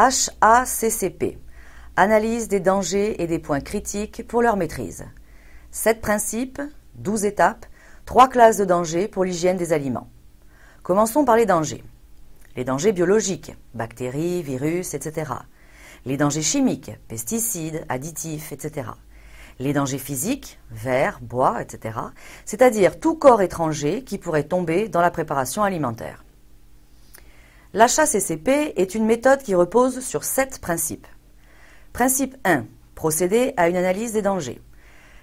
HACCP Analyse des dangers et des points critiques pour leur maîtrise. 7 principes, 12 étapes, 3 classes de dangers pour l'hygiène des aliments. Commençons par les dangers. Les dangers biologiques, bactéries, virus, etc. Les dangers chimiques, pesticides, additifs, etc. Les dangers physiques, verre, bois, etc. C'est-à-dire tout corps étranger qui pourrait tomber dans la préparation alimentaire. L'achat-CCP est une méthode qui repose sur sept principes. Principe 1. Procéder à une analyse des dangers.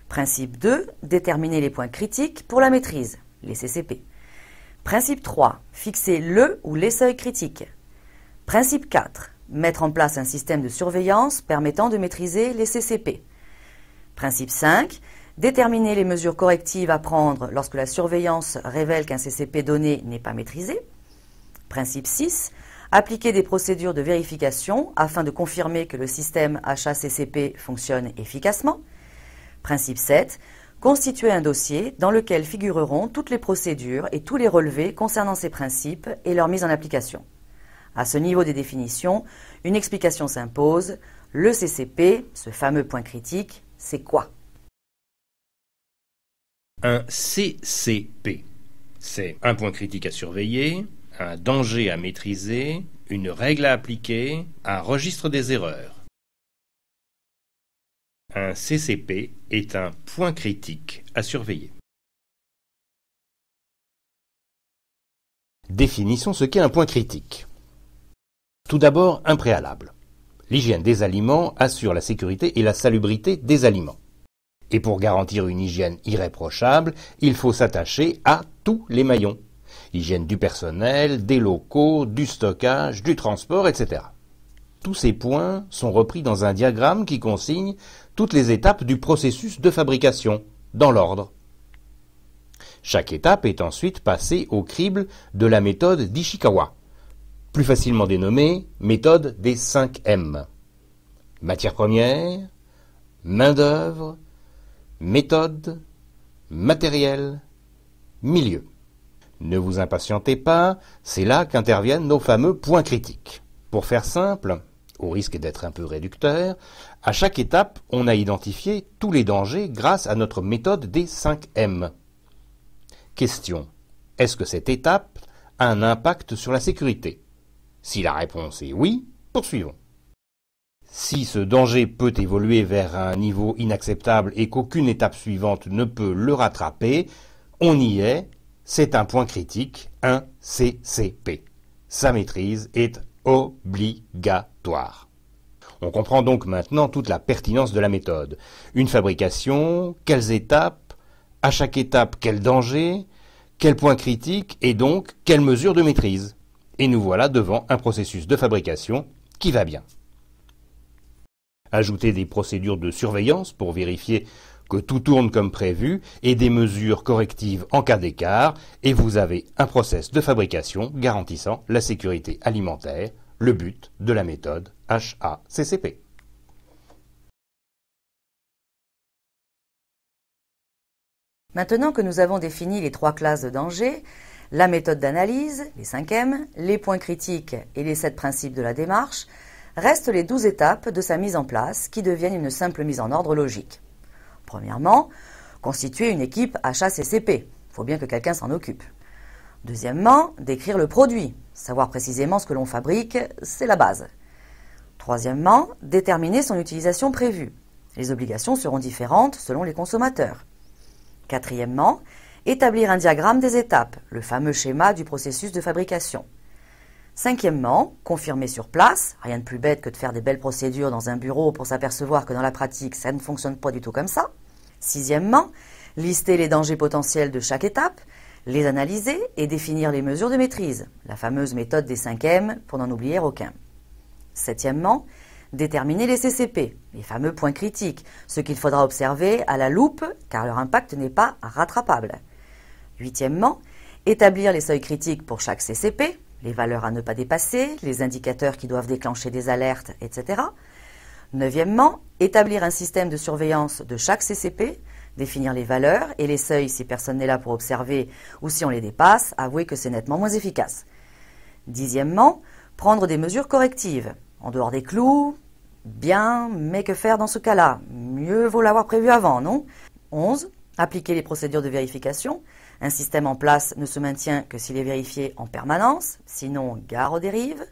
Principe 2. Déterminer les points critiques pour la maîtrise, les CCP. Principe 3. Fixer le ou les seuils critiques. Principe 4. Mettre en place un système de surveillance permettant de maîtriser les CCP. Principe 5. Déterminer les mesures correctives à prendre lorsque la surveillance révèle qu'un CCP donné n'est pas maîtrisé. Principe 6. Appliquer des procédures de vérification afin de confirmer que le système HACCP fonctionne efficacement. Principe 7. Constituer un dossier dans lequel figureront toutes les procédures et tous les relevés concernant ces principes et leur mise en application. À ce niveau des définitions, une explication s'impose. Le CCP, ce fameux point critique, c'est quoi Un CCP, c'est un point critique à surveiller, un danger à maîtriser, une règle à appliquer, un registre des erreurs. Un CCP est un point critique à surveiller. Définissons ce qu'est un point critique. Tout d'abord, un préalable. L'hygiène des aliments assure la sécurité et la salubrité des aliments. Et pour garantir une hygiène irréprochable, il faut s'attacher à tous les maillons. Hygiène du personnel, des locaux, du stockage, du transport, etc. Tous ces points sont repris dans un diagramme qui consigne toutes les étapes du processus de fabrication, dans l'ordre. Chaque étape est ensuite passée au crible de la méthode d'Ishikawa, plus facilement dénommée méthode des 5 M. Matière première, main-d'œuvre, méthode, matériel, milieu. Ne vous impatientez pas, c'est là qu'interviennent nos fameux points critiques. Pour faire simple, au risque d'être un peu réducteur, à chaque étape, on a identifié tous les dangers grâce à notre méthode des 5 M. Question. Est-ce que cette étape a un impact sur la sécurité Si la réponse est oui, poursuivons. Si ce danger peut évoluer vers un niveau inacceptable et qu'aucune étape suivante ne peut le rattraper, on y est c'est un point critique, un CCP. Sa maîtrise est obligatoire. On comprend donc maintenant toute la pertinence de la méthode. Une fabrication, quelles étapes, à chaque étape quel danger, quel point critique et donc quelle mesure de maîtrise. Et nous voilà devant un processus de fabrication qui va bien. Ajouter des procédures de surveillance pour vérifier que tout tourne comme prévu et des mesures correctives en cas d'écart, et vous avez un process de fabrication garantissant la sécurité alimentaire, le but de la méthode HACCP. Maintenant que nous avons défini les trois classes de danger, la méthode d'analyse, les cinquièmes, les points critiques et les sept principes de la démarche, restent les douze étapes de sa mise en place qui deviennent une simple mise en ordre logique. Premièrement, constituer une équipe HACCP. Il faut bien que quelqu'un s'en occupe. Deuxièmement, décrire le produit. Savoir précisément ce que l'on fabrique, c'est la base. Troisièmement, déterminer son utilisation prévue. Les obligations seront différentes selon les consommateurs. Quatrièmement, établir un diagramme des étapes, le fameux schéma du processus de fabrication. Cinquièmement, confirmer sur place, rien de plus bête que de faire des belles procédures dans un bureau pour s'apercevoir que dans la pratique, ça ne fonctionne pas du tout comme ça. Sixièmement, lister les dangers potentiels de chaque étape, les analyser et définir les mesures de maîtrise, la fameuse méthode des M pour n'en oublier aucun. Septièmement, déterminer les CCP, les fameux points critiques, ce qu'il faudra observer à la loupe car leur impact n'est pas rattrapable. Huitièmement, établir les seuils critiques pour chaque CCP, les valeurs à ne pas dépasser, les indicateurs qui doivent déclencher des alertes, etc. Neuvièmement, établir un système de surveillance de chaque CCP, définir les valeurs et les seuils si personne n'est là pour observer ou si on les dépasse, avouer que c'est nettement moins efficace. Dixièmement, prendre des mesures correctives, en dehors des clous, bien, mais que faire dans ce cas-là Mieux vaut l'avoir prévu avant, non 11. Appliquer les procédures de vérification, un système en place ne se maintient que s'il est vérifié en permanence, sinon gare aux dérives.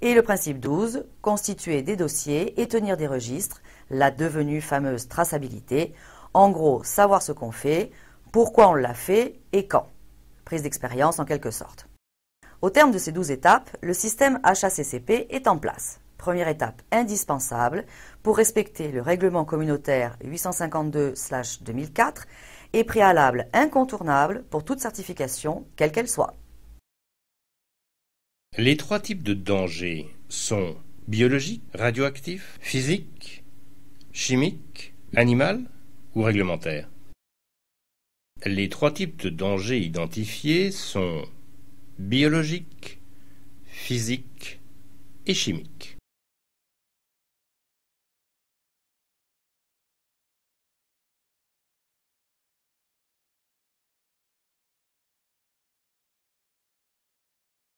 Et le principe 12, constituer des dossiers et tenir des registres, la devenue fameuse traçabilité. En gros, savoir ce qu'on fait, pourquoi on l'a fait et quand. Prise d'expérience en quelque sorte. Au terme de ces 12 étapes, le système HACCP est en place. Première étape indispensable pour respecter le règlement communautaire 852-2004 et préalable incontournable pour toute certification, quelle qu'elle soit. Les trois types de dangers sont biologiques, radioactifs, physiques, chimiques, animal ou réglementaires. Les trois types de dangers identifiés sont biologiques, physiques et chimiques.